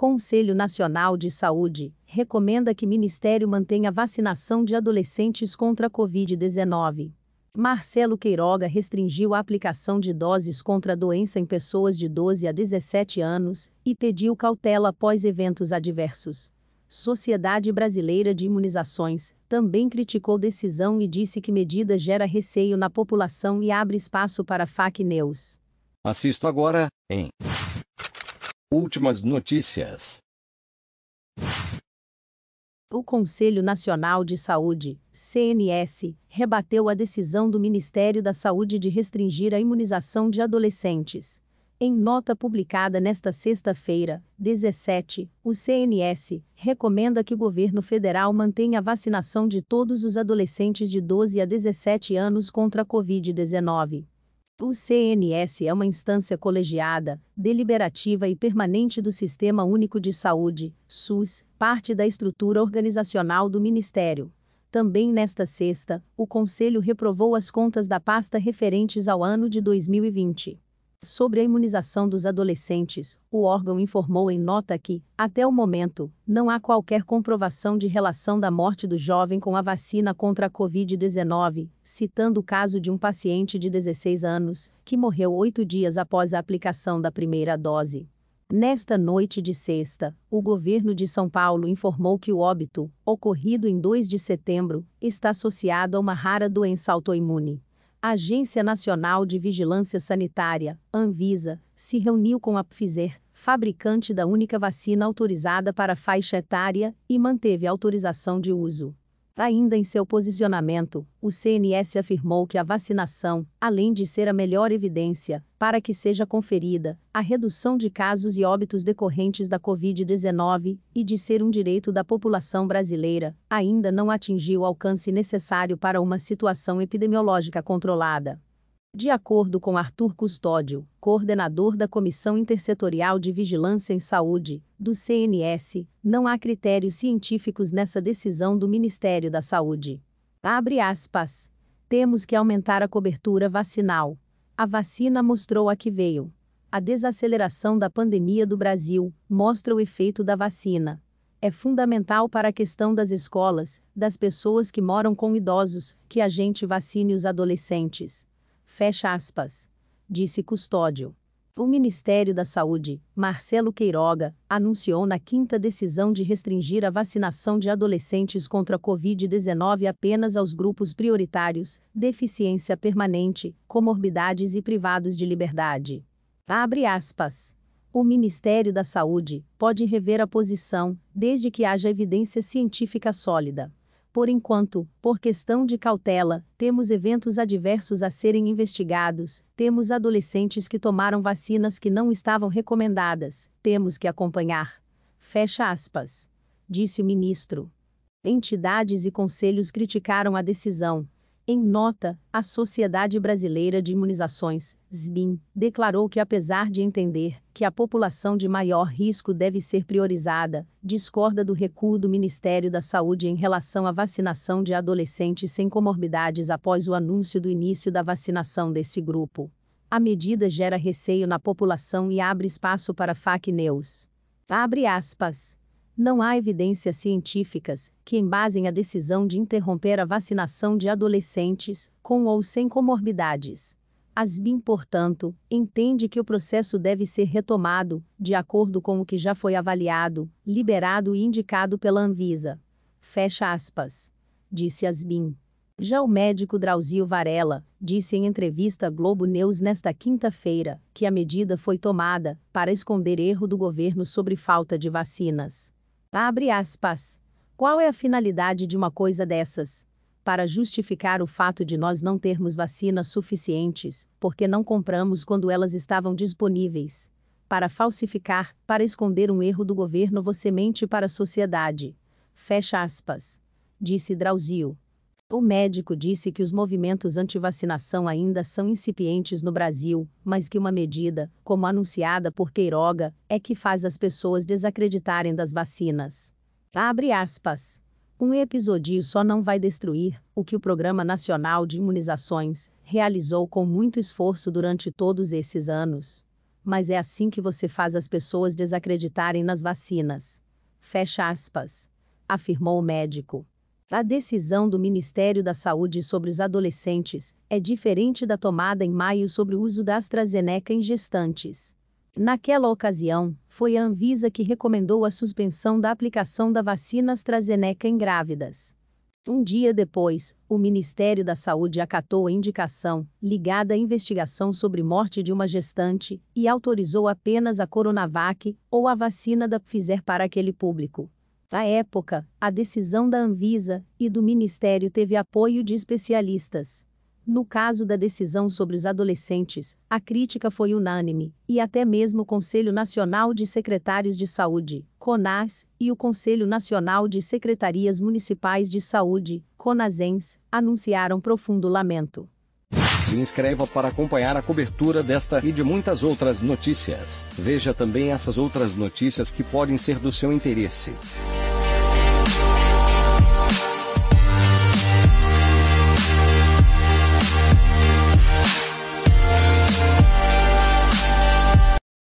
Conselho Nacional de Saúde, recomenda que Ministério mantenha vacinação de adolescentes contra a Covid-19. Marcelo Queiroga restringiu a aplicação de doses contra a doença em pessoas de 12 a 17 anos e pediu cautela após eventos adversos. Sociedade Brasileira de Imunizações, também criticou decisão e disse que medida gera receio na população e abre espaço para fake news. Assisto agora, em Últimas notícias. O Conselho Nacional de Saúde, CNS, rebateu a decisão do Ministério da Saúde de restringir a imunização de adolescentes. Em nota publicada nesta sexta-feira, 17, o CNS recomenda que o governo federal mantenha a vacinação de todos os adolescentes de 12 a 17 anos contra a Covid-19. O CNS é uma instância colegiada, deliberativa e permanente do Sistema Único de Saúde, SUS, parte da estrutura organizacional do Ministério. Também nesta sexta, o Conselho reprovou as contas da pasta referentes ao ano de 2020. Sobre a imunização dos adolescentes, o órgão informou em nota que, até o momento, não há qualquer comprovação de relação da morte do jovem com a vacina contra a Covid-19, citando o caso de um paciente de 16 anos, que morreu oito dias após a aplicação da primeira dose. Nesta noite de sexta, o governo de São Paulo informou que o óbito, ocorrido em 2 de setembro, está associado a uma rara doença autoimune. A Agência Nacional de Vigilância Sanitária, Anvisa, se reuniu com a Pfizer, fabricante da única vacina autorizada para faixa etária, e manteve autorização de uso. Ainda em seu posicionamento, o CNS afirmou que a vacinação, além de ser a melhor evidência para que seja conferida a redução de casos e óbitos decorrentes da Covid-19 e de ser um direito da população brasileira, ainda não atingiu o alcance necessário para uma situação epidemiológica controlada. De acordo com Arthur Custódio, coordenador da Comissão Intersetorial de Vigilância em Saúde, do CNS, não há critérios científicos nessa decisão do Ministério da Saúde. Abre aspas. Temos que aumentar a cobertura vacinal. A vacina mostrou a que veio. A desaceleração da pandemia do Brasil mostra o efeito da vacina. É fundamental para a questão das escolas, das pessoas que moram com idosos, que a gente vacine os adolescentes. Fecha aspas. Disse Custódio. O Ministério da Saúde, Marcelo Queiroga, anunciou na quinta decisão de restringir a vacinação de adolescentes contra a Covid-19 apenas aos grupos prioritários, deficiência permanente, comorbidades e privados de liberdade. Abre aspas. O Ministério da Saúde pode rever a posição, desde que haja evidência científica sólida. Por enquanto, por questão de cautela, temos eventos adversos a serem investigados, temos adolescentes que tomaram vacinas que não estavam recomendadas, temos que acompanhar. Fecha aspas. Disse o ministro. Entidades e conselhos criticaram a decisão, em nota, a Sociedade Brasileira de Imunizações, SBIM, declarou que, apesar de entender que a população de maior risco deve ser priorizada, discorda do recuo do Ministério da Saúde em relação à vacinação de adolescentes sem comorbidades após o anúncio do início da vacinação desse grupo. A medida gera receio na população e abre espaço para fake news. Abre aspas não há evidências científicas que embasem a decisão de interromper a vacinação de adolescentes com ou sem comorbidades. Asbin, portanto, entende que o processo deve ser retomado, de acordo com o que já foi avaliado, liberado e indicado pela Anvisa. Fecha aspas. Disse Asbin. Já o médico Drauzio Varela disse em entrevista à Globo News nesta quinta-feira que a medida foi tomada para esconder erro do governo sobre falta de vacinas. Abre aspas. Qual é a finalidade de uma coisa dessas? Para justificar o fato de nós não termos vacinas suficientes, porque não compramos quando elas estavam disponíveis. Para falsificar, para esconder um erro do governo, você mente para a sociedade. Fecha aspas. Disse Drauzio. O médico disse que os movimentos anti-vacinação ainda são incipientes no Brasil, mas que uma medida, como anunciada por Queiroga, é que faz as pessoas desacreditarem das vacinas. Abre aspas. Um episódio só não vai destruir o que o Programa Nacional de Imunizações realizou com muito esforço durante todos esses anos. Mas é assim que você faz as pessoas desacreditarem nas vacinas. Fecha aspas. Afirmou o médico. A decisão do Ministério da Saúde sobre os adolescentes é diferente da tomada em maio sobre o uso da AstraZeneca em gestantes. Naquela ocasião, foi a Anvisa que recomendou a suspensão da aplicação da vacina AstraZeneca em grávidas. Um dia depois, o Ministério da Saúde acatou a indicação, ligada à investigação sobre morte de uma gestante, e autorizou apenas a Coronavac ou a vacina da Pfizer para aquele público. À época, a decisão da Anvisa e do Ministério teve apoio de especialistas. No caso da decisão sobre os adolescentes, a crítica foi unânime, e até mesmo o Conselho Nacional de Secretários de Saúde, CONAS, e o Conselho Nacional de Secretarias Municipais de Saúde, CONASENS, anunciaram profundo lamento. Se inscreva para acompanhar a cobertura desta e de muitas outras notícias. Veja também essas outras notícias que podem ser do seu interesse. Thank you.